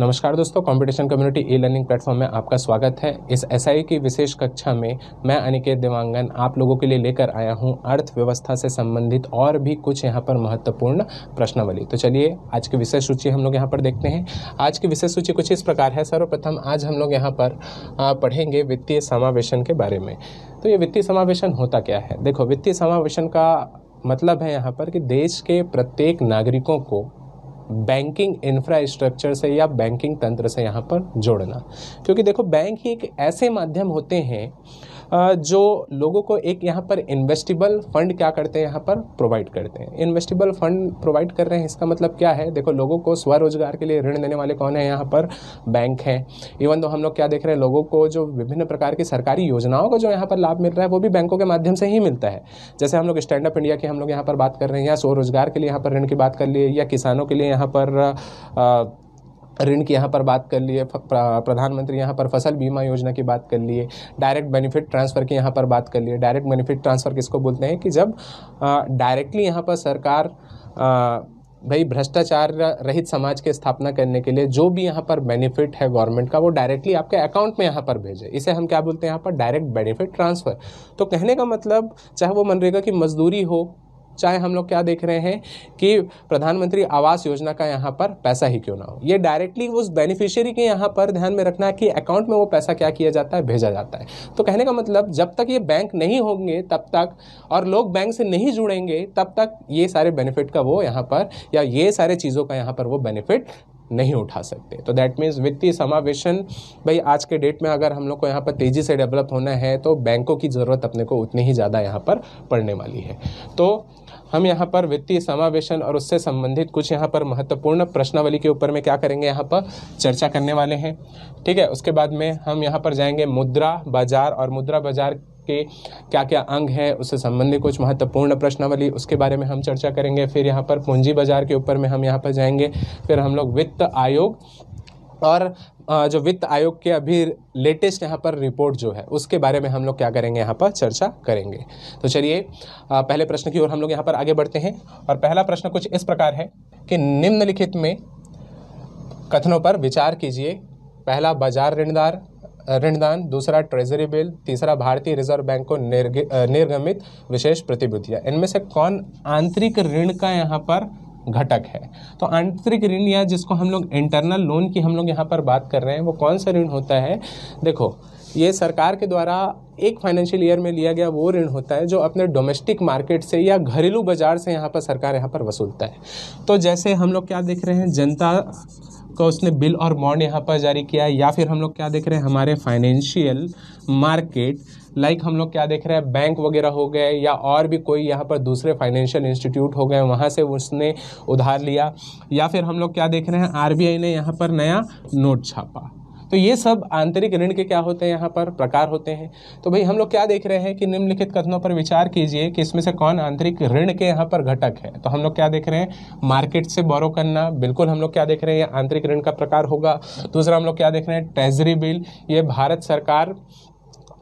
नमस्कार दोस्तों competition community e learning platform में आपका स्वागत है इस एस की विशेष कक्षा में मैं अनिकेत देवांगन आप लोगों के लिए लेकर आया हूं अर्थव्यवस्था से संबंधित और भी कुछ यहां पर महत्वपूर्ण प्रश्नवली तो चलिए आज की विशेष सूची हम लोग यहाँ पर देखते हैं आज की विशेष सूची कुछ इस प्रकार है सर्वप्रथम आज हम लोग यहाँ पर पढ़ेंगे वित्तीय समावेशन के बारे में तो ये वित्तीय समावेशन होता क्या है देखो वित्तीय समावेशन का मतलब है यहाँ पर कि देश के प्रत्येक नागरिकों को बैंकिंग इंफ्रास्ट्रक्चर से या बैंकिंग तंत्र से यहाँ पर जोड़ना क्योंकि देखो बैंक ही एक ऐसे माध्यम होते हैं जो लोगों को एक यहाँ पर इन्वेस्टिबल फंड क्या करते हैं यहाँ पर प्रोवाइड करते हैं इन्वेस्टिबल फंड प्रोवाइड कर रहे हैं इसका मतलब क्या है देखो लोगों को स्वरोजगार के लिए ऋण देने वाले कौन है यहाँ पर बैंक हैं इवन तो हम लोग क्या देख रहे हैं लोगों को जो विभिन्न प्रकार की सरकारी योजनाओं का जो यहाँ पर लाभ मिल रहा है वो भी बैंकों के माध्यम से ही मिलता है जैसे हम लोग स्टैंड अप इंडिया की हम लोग यहाँ पर बात कर रहे हैं या स्वरोजगार के लिए यहाँ पर ऋण की बात कर लिए या किसानों के लिए यहाँ पर आ, ऋण की यहाँ पर बात कर लिए प्रधानमंत्री यहाँ पर फसल बीमा योजना की बात कर लिए डायरेक्ट बेनिफिट ट्रांसफ़र की यहाँ पर बात कर लिए डायरेक्ट बेनिफिट ट्रांसफ़र किसको बोलते हैं कि जब डायरेक्टली यहाँ पर सरकार आ, भाई भ्रष्टाचार रहित समाज के स्थापना करने के लिए जो भी यहाँ पर बेनिफिट है गवर्नमेंट का वो डायरेक्टली आपके अकाउंट में यहाँ पर भेजे इसे हम क्या बोलते हैं यहाँ पर डायरेक्ट बेनिफिट ट्रांसफ़र तो कहने का मतलब चाहे वो मनरेगा की मजदूरी हो चाहे हम लोग क्या देख रहे हैं कि प्रधानमंत्री आवास योजना का यहाँ पर पैसा ही क्यों ना हो ये डायरेक्टली उस बेनिफिशियरी के यहाँ पर ध्यान में रखना है कि अकाउंट में वो पैसा क्या किया जाता है भेजा जाता है तो कहने का मतलब जब तक ये बैंक नहीं होंगे तब तक और लोग बैंक से नहीं जुड़ेंगे तब तक ये सारे बेनिफिट का वो यहाँ पर या ये सारे चीज़ों का यहाँ पर वो बेनिफिट नहीं उठा सकते तो दैट मीन्स वित्तीय समावेशन भाई आज के डेट में अगर हम लोग को यहाँ पर तेज़ी से डेवलप होना है तो बैंकों की ज़रूरत अपने को उतनी ही ज़्यादा यहाँ पर पड़ने वाली है तो हम यहाँ पर वित्तीय समावेशन और उससे संबंधित कुछ यहाँ पर महत्वपूर्ण प्रश्नावली के ऊपर में क्या करेंगे यहाँ पर चर्चा करने वाले हैं ठीक है उसके बाद में हम यहाँ पर जाएंगे मुद्रा बाजार और मुद्रा बाजार के क्या क्या अंग हैं उससे संबंधित कुछ महत्वपूर्ण प्रश्नावली उसके बारे में हम चर्चा करेंगे फिर यहाँ पर पूंजी बाजार के ऊपर में हम यहाँ पर जाएंगे फिर हम लोग वित्त आयोग और जो वित्त आयोग के अभी लेटेस्ट यहाँ पर रिपोर्ट जो है उसके बारे में हम लोग क्या करेंगे यहाँ पर चर्चा करेंगे तो चलिए पहले प्रश्न की ओर हम लोग यहाँ पर आगे बढ़ते हैं और पहला प्रश्न कुछ इस प्रकार है कि निम्नलिखित में कथनों पर विचार कीजिए पहला बाजार ऋणदार ऋणदान दूसरा ट्रेजरी बिल तीसरा भारतीय रिजर्व बैंक को निर्गमित विशेष प्रतिभूतियाँ इनमें से कौन आंतरिक ऋण का यहाँ पर घटक है तो आंतरिक ऋण या जिसको हम लोग इंटरनल लोन की हम लोग यहाँ पर बात कर रहे हैं वो कौन सा ऋण होता है देखो ये सरकार के द्वारा एक फाइनेंशियल ईयर में लिया गया वो ऋण होता है जो अपने डोमेस्टिक मार्केट से या घरेलू बाजार से यहाँ पर सरकार यहाँ पर वसूलता है तो जैसे हम लोग क्या देख रहे हैं जनता का उसने बिल और बॉन्ड यहाँ पर जारी किया है या फिर हम लोग क्या देख रहे हैं हमारे फाइनेंशियल मार्केट लाइक like हम लोग क्या देख रहे हैं बैंक वगैरह हो गए या और भी कोई यहाँ पर दूसरे फाइनेंशियल इंस्टीट्यूट हो गए वहाँ से उसने उधार लिया या फिर हम लोग क्या देख रहे हैं आरबीआई ने यहाँ पर नया नोट छापा तो ये सब आंतरिक ऋण के क्या होते हैं यहाँ पर प्रकार होते हैं तो भाई हम लोग क्या देख रहे हैं कि निम्नलिखित कथनों पर विचार कीजिए कि इसमें से कौन आंतरिक ऋण के यहाँ पर घटक है तो हम लोग क्या देख रहे हैं मार्केट से बोरो करना बिल्कुल हम लोग क्या देख रहे हैं ये आंतरिक ऋण का प्रकार होगा दूसरा हम लोग क्या देख रहे हैं ट्रेजरी बिल ये भारत सरकार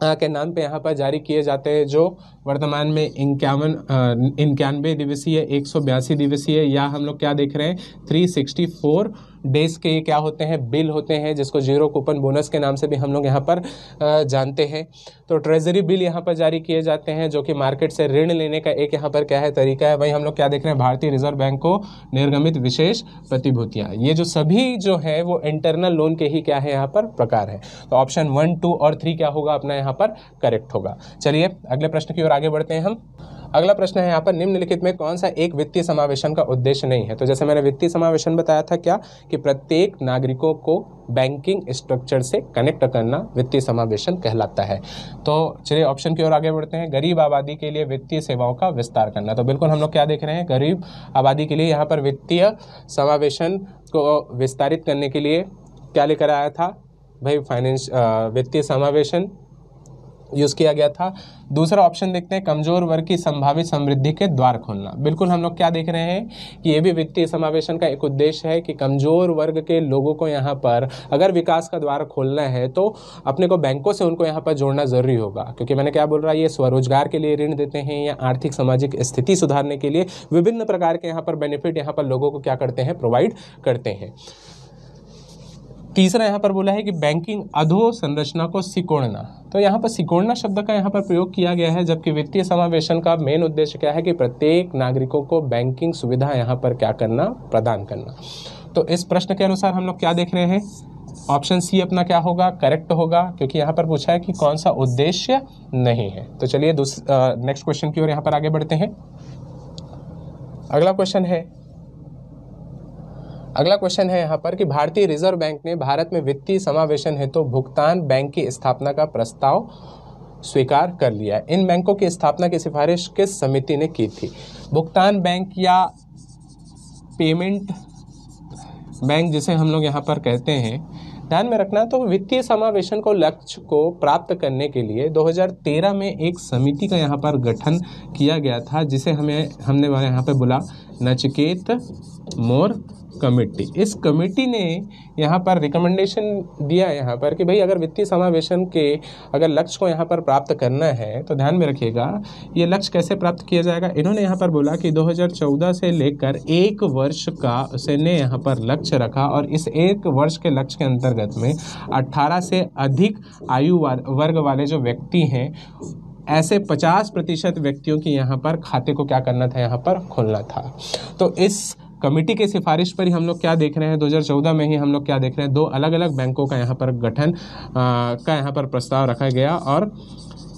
के नाम पे यहाँ पर जारी किए जाते हैं जो वर्तमान में इक्यावन इक्यानवे दिवसीय एक सौ बयासी दिवसीय या हम लोग क्या देख रहे हैं थ्री सिक्सटी फोर बेस के क्या होते हैं बिल होते हैं जिसको जीरो कूपन बोनस के नाम से भी हम लोग यहाँ पर जानते हैं तो ट्रेजरी बिल यहाँ पर जारी किए जाते हैं जो कि मार्केट से ऋण लेने का एक यहाँ पर क्या है तरीका है वही हम लोग क्या देख रहे हैं भारतीय रिजर्व बैंक को निर्गमित विशेष प्रतिभूतियाँ ये जो सभी जो है वो इंटरनल लोन के ही क्या है यहाँ पर प्रकार है तो ऑप्शन वन टू और थ्री क्या होगा अपना यहाँ पर करेक्ट होगा चलिए अगले प्रश्न की ओर आगे बढ़ते हैं हम अगला प्रश्न है यहाँ पर निम्नलिखित में कौन सा एक वित्तीय समावेशन का उद्देश्य नहीं है तो जैसे मैंने वित्तीय समावेशन बताया था क्या कि प्रत्येक नागरिकों को बैंकिंग स्ट्रक्चर से कनेक्ट करना वित्तीय समावेशन कहलाता है तो चलिए ऑप्शन की ओर आगे बढ़ते हैं गरीब आबादी के लिए वित्तीय सेवाओं का विस्तार करना तो बिल्कुल हम लोग क्या देख रहे हैं गरीब आबादी के लिए यहाँ पर वित्तीय समावेशन को विस्तारित करने के लिए क्या लेकर आया था भाई फाइनेंस वित्तीय समावेशन यूज़ किया गया था दूसरा ऑप्शन देखते हैं कमजोर वर्ग की संभावित समृद्धि के द्वार खोलना बिल्कुल हम लोग क्या देख रहे हैं कि ये भी वित्तीय समावेशन का एक उद्देश्य है कि कमजोर वर्ग के लोगों को यहाँ पर अगर विकास का द्वार खोलना है तो अपने को बैंकों से उनको यहाँ पर जोड़ना ज़रूरी होगा क्योंकि मैंने क्या बोल रहा है ये स्वरोजगार के लिए ऋण देते हैं या आर्थिक सामाजिक स्थिति सुधारने के लिए विभिन्न प्रकार के यहाँ पर बेनिफिट यहाँ पर लोगों को क्या करते हैं प्रोवाइड करते हैं तीसरा यहाँ पर बोला है कि बैंकिंग अधो संरचना को सिकोड़ना तो यहाँ पर सिकोड़ना शब्द का यहाँ पर प्रयोग किया गया है जबकि वित्तीय समावेशन का मेन उद्देश्य क्या है कि प्रत्येक नागरिकों को बैंकिंग सुविधा यहाँ पर क्या करना प्रदान करना तो इस प्रश्न के अनुसार हम लोग क्या देख रहे हैं ऑप्शन सी अपना क्या होगा करेक्ट होगा क्योंकि यहाँ पर पूछा है कि कौन सा उद्देश्य नहीं है तो चलिए नेक्स्ट क्वेश्चन की ओर यहाँ पर आगे बढ़ते हैं अगला क्वेश्चन है अगला क्वेश्चन है यहाँ पर कि भारतीय रिजर्व बैंक ने भारत में वित्तीय समावेशन हेतु तो भुगतान बैंक की स्थापना का प्रस्ताव स्वीकार कर लिया इन बैंकों की स्थापना की सिफारिश किस समिति ने की थी भुगतान बैंक या पेमेंट बैंक जिसे हम लोग यहाँ पर कहते हैं ध्यान में रखना तो वित्तीय समावेशन को लक्ष्य को प्राप्त करने के लिए 2013 में एक समिति का यहाँ पर गठन किया गया था जिसे हमें हमने यहाँ पर बोला नचकेत मोर कमेटी इस कमेटी ने यहाँ पर रिकमेंडेशन दिया यहाँ पर कि भाई अगर वित्तीय समावेशन के अगर लक्ष्य को यहाँ पर प्राप्त करना है तो ध्यान में रखिएगा ये लक्ष्य कैसे प्राप्त किया जाएगा इन्होंने यहाँ पर बोला कि 2014 से लेकर एक वर्ष का उसने यहाँ पर लक्ष्य रखा और इस एक वर्ष के लक्ष्य के अंतर्गत में अट्ठारह से अधिक आयु वर्ग वाले जो व्यक्ति हैं ऐसे 50 प्रतिशत व्यक्तियों की यहाँ पर खाते को क्या करना था यहाँ पर खोलना था तो इस कमेटी के सिफारिश पर ही हम लोग क्या देख रहे हैं 2014 में ही हम लोग क्या देख रहे हैं दो अलग अलग बैंकों का यहाँ पर गठन आ, का यहाँ पर प्रस्ताव रखा गया और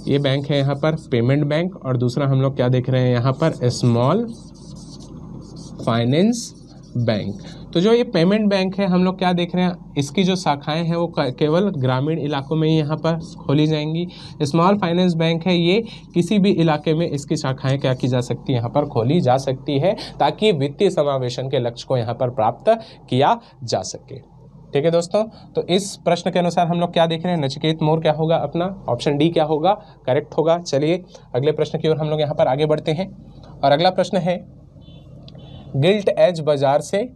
ये बैंक है यहाँ पर पेमेंट बैंक और दूसरा हम लोग क्या देख रहे हैं यहाँ पर स्मॉल फाइनेंस बैंक तो जो ये पेमेंट बैंक है हम लोग क्या देख रहे हैं इसकी जो शाखाएं हैं वो केवल ग्रामीण इलाकों में ही यहाँ पर खोली जाएंगी स्मॉल फाइनेंस बैंक है ये किसी भी इलाके में इसकी शाखाएं क्या की जा सकती है यहाँ पर खोली जा सकती है ताकि वित्तीय समावेशन के लक्ष्य को यहाँ पर प्राप्त किया जा सके ठीक है दोस्तों तो इस प्रश्न के अनुसार हम लोग क्या देख रहे हैं नचिकेत मोर क्या होगा अपना ऑप्शन डी क्या होगा करेक्ट होगा चलिए अगले प्रश्न की ओर हम लोग यहाँ पर आगे बढ़ते हैं और अगला प्रश्न है गिल्ट एज बाजार से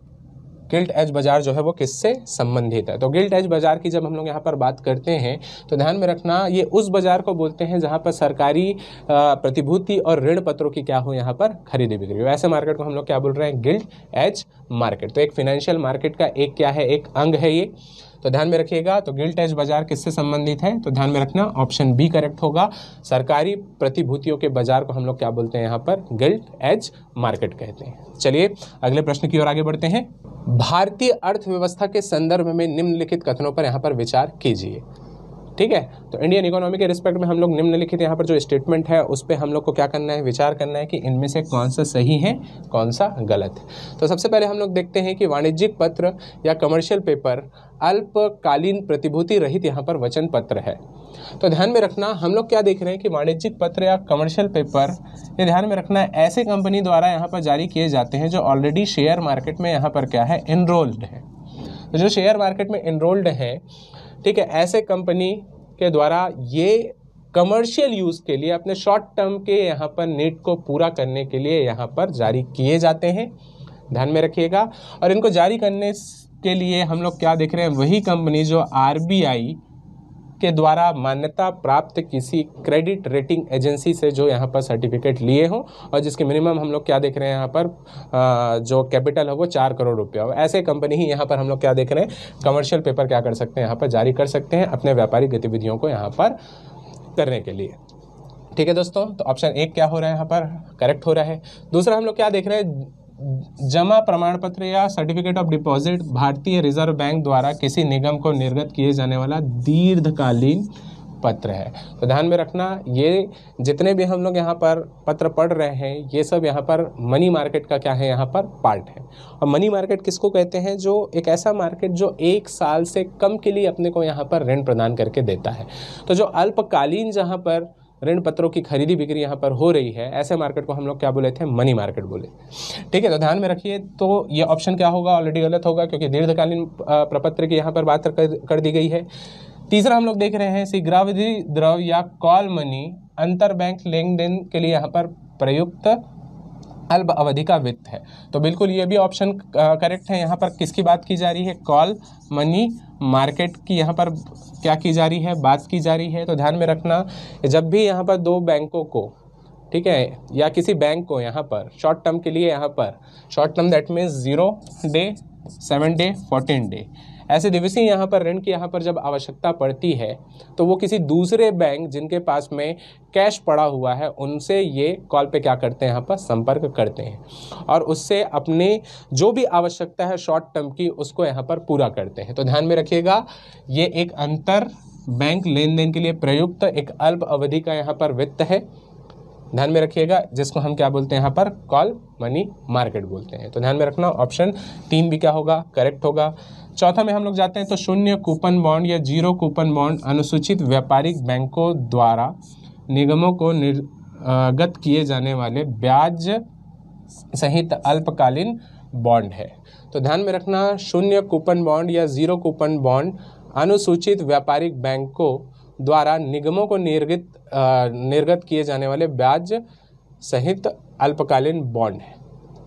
गिल्ट एज बाजार जो है वो किससे संबंधित है तो गिल्ट एज बाजार की जब हम लोग यहाँ पर बात करते हैं तो ध्यान में रखना ये उस बाजार को बोलते हैं जहाँ पर सरकारी प्रतिभूति और ऋण पत्रों की क्या हो यहाँ पर खरीदी बिक्री हो ऐसे मार्केट को हम लोग क्या बोल रहे हैं गिल्ट एज मार्केट तो एक फिनेंशियल मार्केट का एक क्या है एक अंग है ये तो ध्यान में रखिएगा तो गिल्ट टैक्स बाजार किससे संबंधित है तो ध्यान में रखना ऑप्शन बी करेक्ट होगा सरकारी प्रतिभूतियों के बाजार को हम लोग क्या बोलते हैं यहाँ पर गिल्ट एज मार्केट कहते हैं चलिए अगले प्रश्न की ओर आगे बढ़ते हैं भारतीय अर्थव्यवस्था के संदर्भ में निम्नलिखित कथनों पर यहाँ पर विचार कीजिए ठीक है तो इंडियन इकोनॉमी के रिस्पेक्ट में हम लोग निम्नलिखित यहाँ पर जो स्टेटमेंट है उस पर हम लोग को क्या करना है विचार करना है कि इनमें से कौन सा सही है कौन सा गलत है तो सबसे पहले हम लोग देखते हैं कि वाणिज्यिक पत्र या कमर्शियल पेपर अल्पकालीन प्रतिभूति रहित यहाँ पर वचन पत्र है तो ध्यान में रखना हम लोग क्या देख रहे हैं कि वाणिज्यिक पत्र या कमर्शियल पेपर ये ध्यान में रखना ऐसे कंपनी द्वारा यहाँ पर जारी किए जाते हैं जो ऑलरेडी शेयर मार्केट में यहाँ पर क्या है इनरोल्ड है तो जो शेयर मार्केट में इनरोल्ड है ठीक है ऐसे कंपनी के द्वारा ये कमर्शियल यूज़ के लिए अपने शॉर्ट टर्म के यहाँ पर नीट को पूरा करने के लिए यहाँ पर जारी किए जाते हैं ध्यान में रखिएगा और इनको जारी करने के लिए हम लोग क्या देख रहे हैं वही कंपनी जो आर के द्वारा मान्यता प्राप्त किसी क्रेडिट रेटिंग एजेंसी से जो यहाँ पर सर्टिफिकेट लिए हों और जिसके मिनिमम हम लोग क्या देख रहे हैं यहाँ पर जो कैपिटल है वो चार करोड़ रुपया हो ऐसे कंपनी ही यहाँ पर हम लोग क्या देख रहे हैं कमर्शियल पेपर क्या कर सकते हैं यहाँ पर जारी कर सकते हैं अपने व्यापारिक गतिविधियों को यहाँ पर करने के लिए ठीक है दोस्तों तो ऑप्शन एक क्या हो रहा है यहाँ पर करेक्ट हो रहा है दूसरा हम लोग क्या देख रहे हैं जमा प्रमाण पत्र या सर्टिफिकेट ऑफ डिपॉजिट भारतीय रिजर्व बैंक द्वारा किसी निगम को निर्गत किए जाने वाला दीर्घकालीन पत्र है तो ध्यान में रखना ये जितने भी हम लोग यहाँ पर पत्र पढ़ रहे हैं ये सब यहाँ पर मनी मार्केट का क्या है यहाँ पर पार्ट है और मनी मार्केट किसको कहते हैं जो एक ऐसा मार्केट जो एक साल से कम के लिए अपने को यहाँ पर ऋण प्रदान करके देता है तो जो अल्पकालीन जहाँ पर ऋण पत्रों की खरीदी बिक्री यहाँ पर हो रही है ऐसे मार्केट को हम लोग क्या बोले थे मनी मार्केट बोले ठीक है तो ध्यान में रखिए तो ये ऑप्शन क्या होगा ऑलरेडी गलत होगा क्योंकि दीर्घकालीन प्रपत्र की यहाँ पर बात कर, कर दी गई है तीसरा हम लोग देख रहे हैं शीघ्रावधि द्रव या कॉल मनी अंतर बैंक लेन देन के लिए यहाँ पर प्रयुक्त अल्प अवधि का वित्त है तो बिल्कुल ये भी ऑप्शन करेक्ट है यहाँ पर किसकी बात की जा रही है कॉल मनी मार्केट की यहाँ पर क्या की जा रही है बात की जा रही है तो ध्यान में रखना जब भी यहाँ पर दो बैंकों को ठीक है या किसी बैंक को यहाँ पर शॉर्ट टर्म के लिए यहाँ पर short term that means zero day seven day fourteen day ऐसे दिवसीय यहाँ पर ऋण की यहाँ पर जब आवश्यकता पड़ती है तो वो किसी दूसरे बैंक जिनके पास में कैश पड़ा हुआ है उनसे ये कॉल पे क्या करते हैं यहाँ पर संपर्क करते हैं और उससे अपने जो भी आवश्यकता है शॉर्ट टर्म की उसको यहाँ पर पूरा करते हैं तो ध्यान में रखिएगा ये एक अंतर बैंक लेन देन के लिए प्रयुक्त एक अल्प अवधि का यहाँ पर वित्त है ध्यान में रखिएगा जिसको हम क्या बोलते हैं यहाँ पर कॉल मनी मार्केट बोलते हैं तो ध्यान में रखना ऑप्शन तीन भी क्या होगा करेक्ट होगा चौथा में हम लोग जाते हैं तो शून्य कूपन बॉन्ड या जीरो कूपन बॉन्ड अनुसूचित व्यापारिक बैंकों द्वारा निगमों को निर्गत किए जाने वाले ब्याज सहित अल्पकालीन बॉन्ड है तो ध्यान में रखना शून्य कूपन बॉन्ड या जीरो कूपन बॉन्ड अनुसूचित व्यापारिक बैंकों द्वारा निगमों को निर्गत निर्गत किए जाने वाले ब्याज सहित अल्पकालीन बॉन्ड है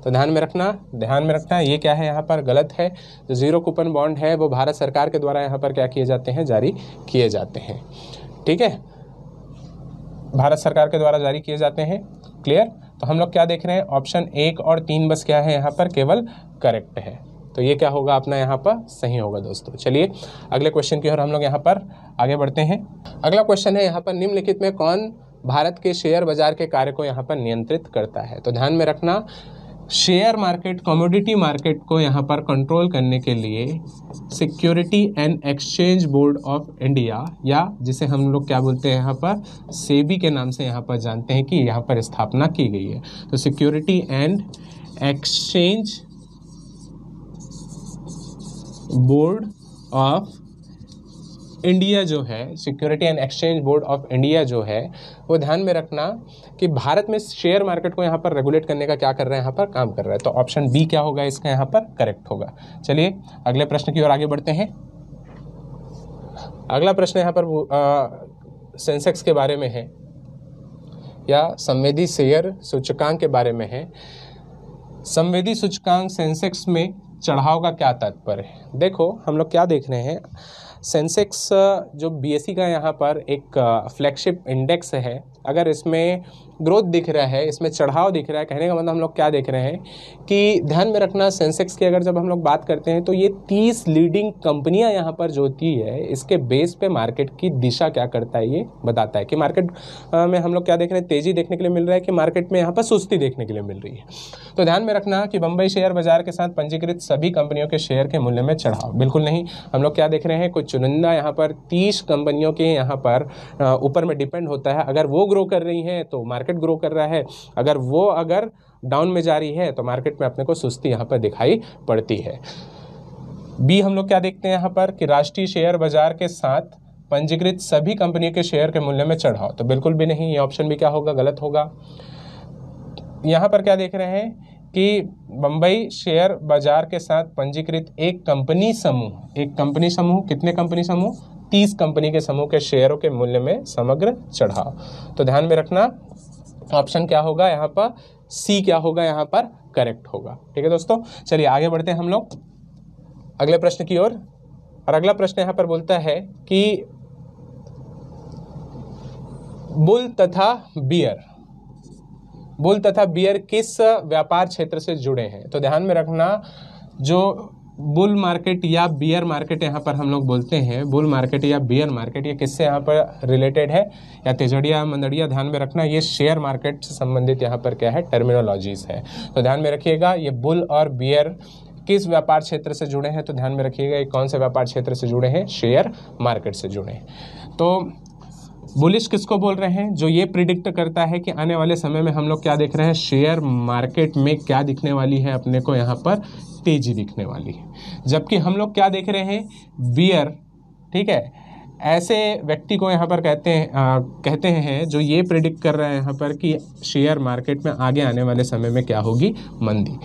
तो ध्यान में रखना ध्यान में रखना ये क्या है यहाँ पर गलत है जो ज़ीरो कूपन बॉन्ड है वो भारत सरकार के द्वारा यहाँ पर क्या किए जाते हैं जारी किए जाते हैं ठीक है भारत सरकार के द्वारा जारी किए जाते हैं क्लियर तो हम लोग क्या देख रहे हैं ऑप्शन एक और तीन बस क्या है यहाँ पर केवल करेक्ट है तो ये क्या होगा अपना यहाँ पर सही होगा दोस्तों चलिए अगले क्वेश्चन की ओर हम लोग यहाँ पर आगे बढ़ते हैं अगला क्वेश्चन है यहाँ पर निम्नलिखित में कौन भारत के शेयर बाजार के कार्य को यहाँ पर नियंत्रित करता है तो ध्यान में रखना शेयर मार्केट कमोडिटी मार्केट को यहाँ पर कंट्रोल करने के लिए security and exchange board of India या जिसे हम लोग क्या बोलते हैं यहाँ पर सेबी के नाम से यहाँ पर जानते हैं कि यहाँ पर स्थापना की गई है तो security and exchange board of India जो है security and exchange board of India जो है वो ध्यान में रखना कि भारत में शेयर मार्केट को यहाँ पर रेगुलेट करने का क्या कर रहा है यहाँ पर काम कर रहा है तो ऑप्शन बी क्या होगा इसका यहाँ पर करेक्ट होगा चलिए अगले प्रश्न की ओर आगे बढ़ते हैं अगला प्रश्न यहाँ पर सेंसेक्स के बारे में है या संवेदी शेयर सूचकांक के बारे में है संवेदी सूचकांक सेंसेक्स में चढ़ाव का क्या तात्पर्य है देखो हम लोग क्या देख रहे हैं सेंसेक्स जो बी e का यहाँ पर एक फ्लैगशिप uh, इंडेक्स है अगर इसमें ग्रोथ दिख रहा है इसमें चढ़ाव दिख रहा है कहने का मतलब हम लोग क्या देख रहे हैं कि ध्यान में रखना सेंसेक्स की अगर जब हम लोग बात करते हैं तो ये तीस लीडिंग कंपनियां यहाँ पर जो होती है इसके बेस पे मार्केट की दिशा क्या करता है ये बताता है कि मार्केट में हम लोग क्या देख रहे हैं तेज़ी देखने के लिए मिल रहा है कि मार्केट में यहाँ पर सुस्ती देखने के लिए मिल रही है तो ध्यान में रखना कि बम्बई शेयर बाजार के साथ पंजीकृत सभी कंपनियों के शेयर के मूल्य में चढ़ाव बिल्कुल नहीं हम लोग क्या देख रहे हैं कुछ चुनिंदा यहाँ पर तीस कंपनियों के यहाँ पर ऊपर में डिपेंड होता है अगर वो ग्रो कर रही हैं तो मार्केट मार्केट ग्रो कर रहा है अगर वो अगर डाउन में जा रही है तो मार्केट में अपने को सुस्ती यहाँ पर दिखाई पड़ती है बी हम लोग क्या देखते हैं यहाँ पर कि राष्ट्रीय शेयर बाजार के साथ पंजीकृत सभी कंपनियों के शेयर के मूल्य में चढ़ाव तो बिल्कुल भी नहीं ये ऑप्शन भी क्या होगा गलत होगा यहाँ पर क्या देख रहे हैं कि बम्बई शेयर बाजार के साथ पंजीकृत एक कंपनी समूह एक कंपनी समूह कितने कंपनी समूह तीस कंपनी के समूह के शेयरों के मूल्य में समग्र चढ़ाव तो ध्यान में रखना ऑप्शन क्या होगा यहाँ पर सी क्या होगा यहाँ पर करेक्ट होगा ठीक है दोस्तों चलिए आगे बढ़ते हैं हम लोग अगले प्रश्न की ओर और, अगला प्रश्न यहाँ पर बोलता है कि बुल तथा बियर बुल तथा बियर किस व्यापार क्षेत्र से जुड़े हैं तो ध्यान में रखना जो बुल मार्केट या बियर मार्केट यहाँ पर हम लोग बोलते हैं बुल मार्केट या बियर मार्केट ये किससे यहाँ पर रिलेटेड है या तेजड़िया मंदड़िया ध्यान में रखना ये शेयर मार्केट से संबंधित यहाँ पर क्या है टर्मिनोलॉजीज है तो ध्यान में रखिएगा ये बुल और बियर किस व्यापार क्षेत्र से जुड़े हैं तो ध्यान में रखिएगा ये कौन से व्यापार क्षेत्र से जुड़े हैं शेयर मार्केट से जुड़े हैं तो बुलिश किसको बोल रहे हैं जो ये प्रिडिक्ट करता है कि आने वाले समय में हम लोग क्या देख रहे हैं शेयर मार्केट में क्या दिखने वाली है अपने को यहाँ पर तेजी दिखने वाली है जबकि हम लोग क्या देख रहे हैं बियर ठीक है ऐसे व्यक्ति को यहाँ पर कहते हैं आ, कहते हैं जो ये प्रिडिक्ट कर रहे हैं यहाँ पर कि शेयर मार्केट में आगे आने वाले समय में क्या होगी मंदी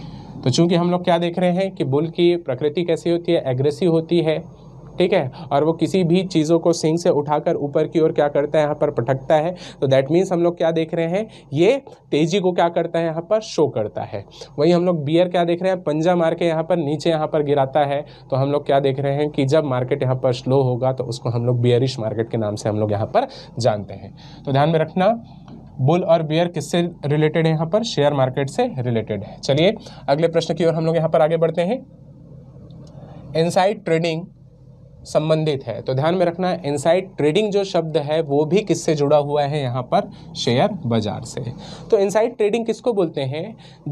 तो चूंकि हम लोग क्या देख रहे हैं कि बुल की प्रकृति कैसी होती है एग्रेसिव होती है ठीक है और वो किसी भी चीज़ों को सिंग से उठाकर ऊपर की ओर क्या करता है यहाँ पर पटकता है तो दैट मीन्स हम लोग क्या देख रहे हैं ये तेजी को क्या करता है यहाँ पर शो करता है वही हम लोग बियर क्या देख रहे हैं पंजा मार के यहाँ पर नीचे यहाँ पर गिराता है तो हम लोग क्या देख रहे हैं कि जब मार्केट यहाँ पर स्लो होगा तो उसको हम लोग बियरिश मार्केट के नाम से हम लोग यहाँ पर जानते हैं तो ध्यान में रखना बुल और बियर किससे रिलेटेड है यहाँ पर शेयर मार्केट से रिलेटेड है चलिए अगले प्रश्न की ओर हम लोग यहाँ पर आगे बढ़ते हैं इनसाइड ट्रेडिंग संबंधित है तो ध्यान में रखना इनसाइड ट्रेडिंग जो शब्द है वो भी किससे जुड़ा हुआ है यहाँ पर शेयर बाजार से तो इनसाइड ट्रेडिंग किसको बोलते हैं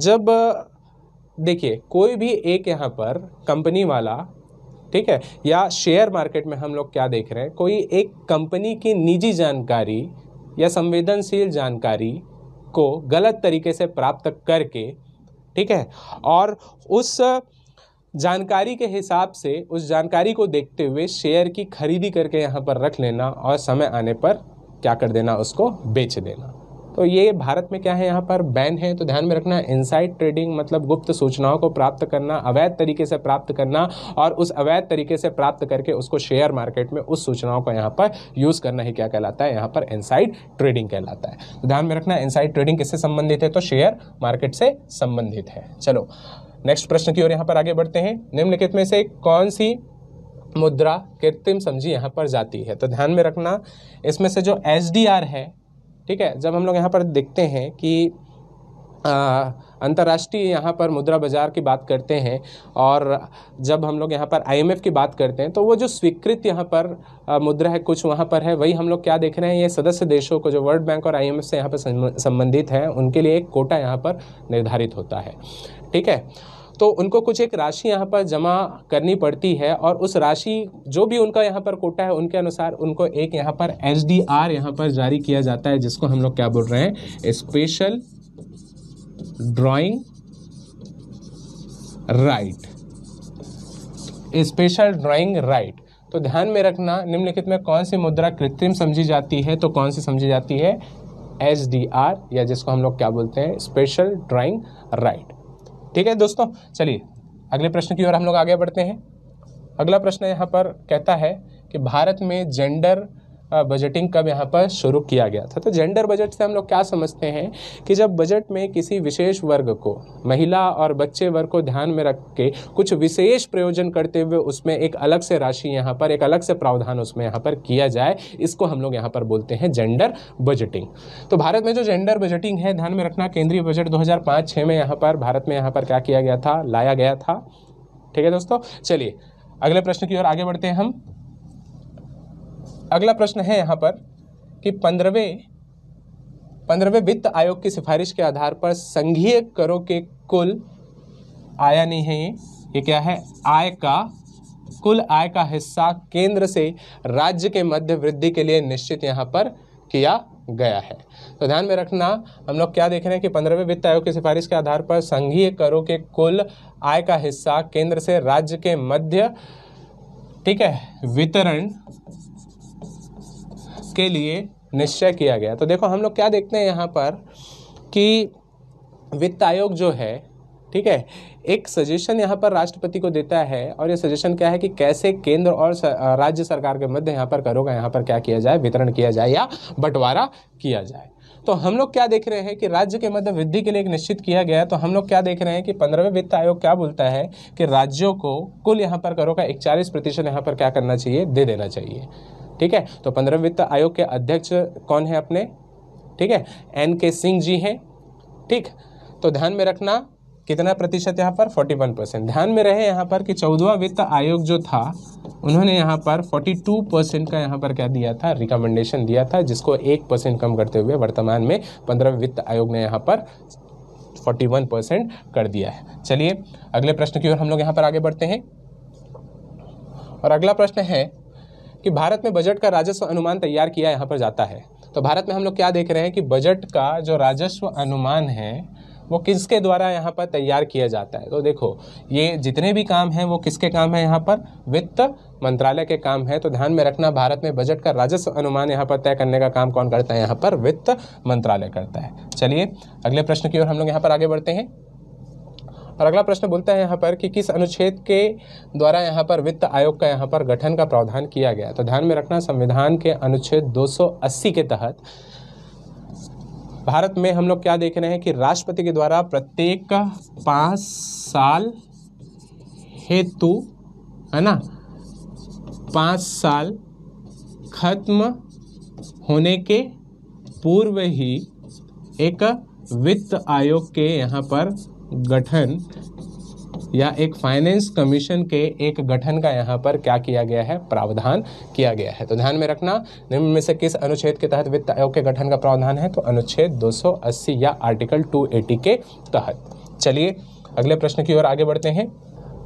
जब देखिए कोई भी एक यहाँ पर कंपनी वाला ठीक है या शेयर मार्केट में हम लोग क्या देख रहे हैं कोई एक कंपनी की निजी जानकारी या संवेदनशील जानकारी को गलत तरीके से प्राप्त करके ठीक है और उस जानकारी के हिसाब से उस जानकारी को देखते हुए शेयर की खरीदी करके यहाँ पर रख लेना और समय आने पर क्या कर देना उसको बेच देना तो ये भारत में क्या है यहाँ पर बैन है तो ध्यान में रखना इनसाइड ट्रेडिंग मतलब गुप्त सूचनाओं को प्राप्त करना अवैध तरीके से प्राप्त करना और उस अवैध तरीके से प्राप्त करके उसको शेयर मार्केट में उस सूचनाओं को यहाँ पर यूज़ करना ही क्या कहलाता है यहाँ पर इनसाइड ट्रेडिंग कहलाता है तो ध्यान में रखना इनसाइड ट्रेडिंग किससे संबंधित है तो शेयर मार्केट से संबंधित है चलो नेक्स्ट प्रश्न की ओर यहाँ पर आगे बढ़ते हैं निम्नलिखित में से कौन सी मुद्रा कृत्रिम समझी यहाँ पर जाती है तो ध्यान में रखना इसमें से जो एस है ठीक है जब हम लोग यहाँ पर देखते हैं कि अंतर्राष्ट्रीय यहाँ पर मुद्रा बाजार की बात करते हैं और जब हम लोग यहाँ पर आईएमएफ की बात करते हैं तो वो जो स्वीकृत यहाँ पर आ, मुद्रा है कुछ वहाँ पर है वही हम लोग क्या देख रहे हैं ये सदस्य देशों को जो वर्ल्ड बैंक और आईएमएफ से यहाँ पर संबंधित हैं उनके लिए एक कोटा यहाँ पर निर्धारित होता है ठीक है तो उनको कुछ एक राशि यहाँ पर जमा करनी पड़ती है और उस राशि जो भी उनका यहाँ पर कोटा है उनके अनुसार उनको एक यहाँ पर एच डी आर यहाँ पर जारी किया जाता है जिसको हम लोग क्या बोल रहे हैं special drawing right special drawing right तो ध्यान में रखना निम्नलिखित में कौन सी मुद्रा कृत्रिम समझी जाती है तो कौन सी समझी जाती है एच डी आर या जिसको हम लोग क्या बोलते हैं स्पेशल ड्राइंग राइट ठीक है दोस्तों चलिए अगले प्रश्न की ओर हम लोग आगे बढ़ते हैं अगला प्रश्न यहाँ पर कहता है कि भारत में जेंडर बजटिंग कब यहाँ पर शुरू किया गया था तो जेंडर बजट से हम लोग क्या समझते हैं कि जब बजट में किसी विशेष वर्ग को महिला और बच्चे वर्ग को ध्यान में रख के कुछ विशेष प्रयोजन करते हुए उसमें एक अलग से राशि यहाँ पर एक अलग से प्रावधान उसमें यहाँ पर किया जाए इसको हम लोग यहाँ पर बोलते हैं जेंडर बजटिंग तो भारत में जो जेंडर बजटिंग है ध्यान में रखना केंद्रीय बजट दो हज़ार में यहाँ पर भारत में यहाँ पर क्या किया गया था लाया गया था ठीक है दोस्तों चलिए अगले प्रश्न की ओर आगे बढ़ते हैं हम अगला प्रश्न है यहाँ पर कि पंद्रहवें पंद्रहवें वित्त आयोग की सिफारिश के आधार पर संघीय करों के कुल आया नहीं है ये ये क्या है आय का कुल आय का हिस्सा केंद्र से राज्य के मध्य वृद्धि के लिए निश्चित यहाँ पर किया गया है तो ध्यान में रखना हम लोग क्या देख रहे हैं कि पंद्रहवें वित्त आयोग की सिफारिश के आधार पर संघीय करों के कुल आय का हिस्सा केंद्र से राज्य के मध्य ठीक है वितरण के लिए निश्चय किया गया तो देखो हम लोग क्या देखते हैं यहाँ पर कि वित्त आयोग जो है ठीक है एक सजेशन यहाँ पर राष्ट्रपति को देता है और ये सजेशन क्या है कि कैसे केंद्र और राज्य सरकार के मध्य यहाँ पर करोगा यहाँ पर क्या किया जाए वितरण किया जाए या बंटवारा किया जाए तो हम लोग क्या देख रहे हैं कि राज्य के मध्य वृद्धि के लिए एक निश्चित किया गया तो हम लोग क्या देख रहे हैं कि पंद्रहवें वित्त आयोग क्या बोलता है कि राज्यों को कुल यहाँ पर करो का इकचालीस प्रतिशत यहाँ पर क्या करना चाहिए दे देना चाहिए ठीक है तो पंद्रह वित्त आयोग के अध्यक्ष कौन है अपने ठीक है एन के सिंह जी हैं ठीक तो ध्यान में रखना कितना प्रतिशत यहाँ पर 41 परसेंट ध्यान में रहे यहाँ पर कि चौदवा वित्त आयोग जो था उन्होंने यहाँ पर 42 परसेंट का यहाँ पर क्या दिया था रिकमेंडेशन दिया था जिसको एक परसेंट कम करते हुए वर्तमान में पंद्रह वित्त आयोग ने यहाँ पर 41 परसेंट कर दिया है चलिए अगले प्रश्न की ओर हम लोग यहाँ पर आगे बढ़ते हैं और अगला प्रश्न है कि भारत में बजट का राजस्व अनुमान तैयार किया यहाँ पर जाता है तो भारत में हम लोग क्या देख रहे हैं कि बजट का जो राजस्व अनुमान है वो किसके द्वारा यहाँ पर तैयार किया जाता है तो देखो ये जितने भी काम हैं वो किसके काम है यहाँ पर वित्त मंत्रालय के काम है तो ध्यान में रखना भारत में बजट का राजस्व अनुमान यहाँ पर तय करने का काम कौन करता है यहाँ पर वित्त मंत्रालय करता है चलिए अगले प्रश्न की ओर हम लोग यहाँ पर आगे बढ़ते हैं और अगला प्रश्न बोलता है यहाँ पर कि किस अनुच्छेद के द्वारा यहाँ पर वित्त आयोग का यहाँ पर गठन का प्रावधान किया गया तो ध्यान में रखना संविधान के अनुच्छेद 280 के तहत भारत में हम लोग क्या देख रहे हैं कि राष्ट्रपति के द्वारा प्रत्येक पाँच साल हेतु है ना पाँच साल खत्म होने के पूर्व ही एक वित्त आयोग के यहाँ पर गठन या एक फाइनेंस कमीशन के एक गठन का यहाँ पर क्या किया गया है प्रावधान किया गया है तो ध्यान में रखना निम्न में से किस अनुच्छेद के तहत वित्त आयोग के गठन का प्रावधान है तो अनुच्छेद 280 या आर्टिकल 280 के तहत चलिए अगले प्रश्न की ओर आगे बढ़ते हैं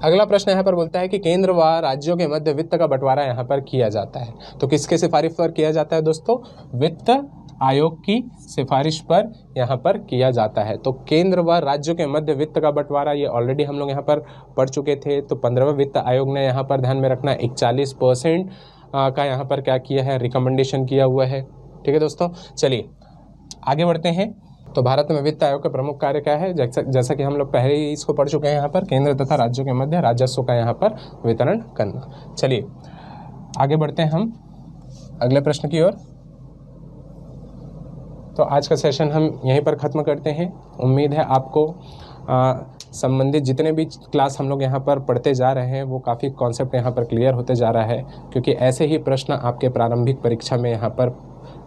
अगला प्रश्न यहाँ पर बोलता है कि केंद्र व राज्यों के मध्य वित्त का बंटवारा यहाँ पर किया जाता है तो किसके सिफारिश पर किया जाता है दोस्तों वित्त आयोग की सिफारिश पर यहाँ पर किया जाता है तो केंद्र व राज्यों के मध्य वित्त का बंटवारा ये ऑलरेडी हम लोग यहाँ पर पढ़ चुके थे तो पंद्रहवा वित्त आयोग ने यहाँ पर ध्यान में रखना इकचालीस परसेंट का यहाँ पर क्या किया है रिकमेंडेशन किया हुआ है ठीक है दोस्तों चलिए आगे बढ़ते हैं तो भारत में वित्त आयोग का प्रमुख कार्य क्या है जैसा जैसा कि हम लोग पहले ही इसको पढ़ चुके हैं यहाँ पर केंद्र तथा राज्यों के मध्य राजस्व का यहाँ पर वितरण करना चलिए आगे बढ़ते हैं हम अगले प्रश्न की ओर तो आज का सेशन हम यहीं पर ख़त्म करते हैं उम्मीद है आपको संबंधित जितने भी क्लास हम लोग यहाँ पर पढ़ते जा रहे हैं वो काफ़ी कॉन्सेप्ट यहाँ पर क्लियर होते जा रहा है क्योंकि ऐसे ही प्रश्न आपके प्रारंभिक परीक्षा में यहाँ पर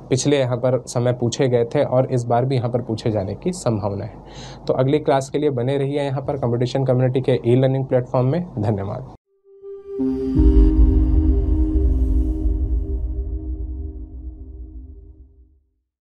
पिछले यहाँ पर समय पूछे गए थे और इस बार भी यहाँ पर पूछे जाने की संभावना है तो अगली क्लास के लिए बने रहिए यहाँ पर कंपटीशन कम्युनिटी के ई लर्निंग प्लेटफॉर्म में धन्यवाद